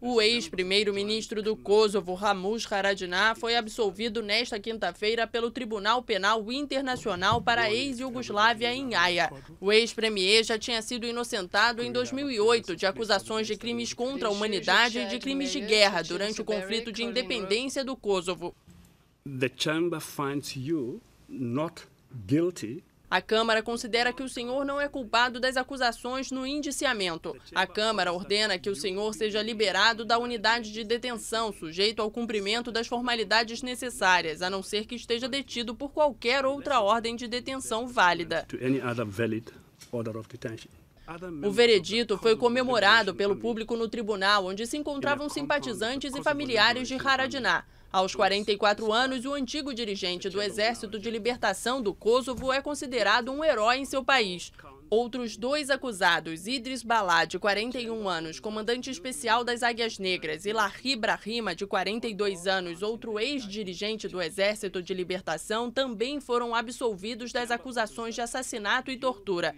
O ex-primeiro-ministro do Kosovo, Ramush Haradinaj, foi absolvido nesta quinta-feira pelo Tribunal Penal Internacional para a ex-Yugoslávia em Haia. O ex-premier já tinha sido inocentado em 2008 de acusações de crimes contra a humanidade e de crimes de guerra durante o conflito de independência do Kosovo. The chamber finds you not guilty a Câmara considera que o senhor não é culpado das acusações no indiciamento. A Câmara ordena que o senhor seja liberado da unidade de detenção, sujeito ao cumprimento das formalidades necessárias, a não ser que esteja detido por qualquer outra ordem de detenção válida. O veredito foi comemorado pelo público no tribunal, onde se encontravam é simpatizantes e familiares de é Haradiná. Aos 44 anos, o antigo dirigente do Exército de Libertação do Kosovo é considerado um herói em seu país. Outros dois acusados, Idris Balá, de 41 anos, comandante especial das Águias Negras, e Larry Brahima, de 42 anos, outro ex-dirigente do Exército de Libertação, também foram absolvidos das acusações de assassinato e tortura.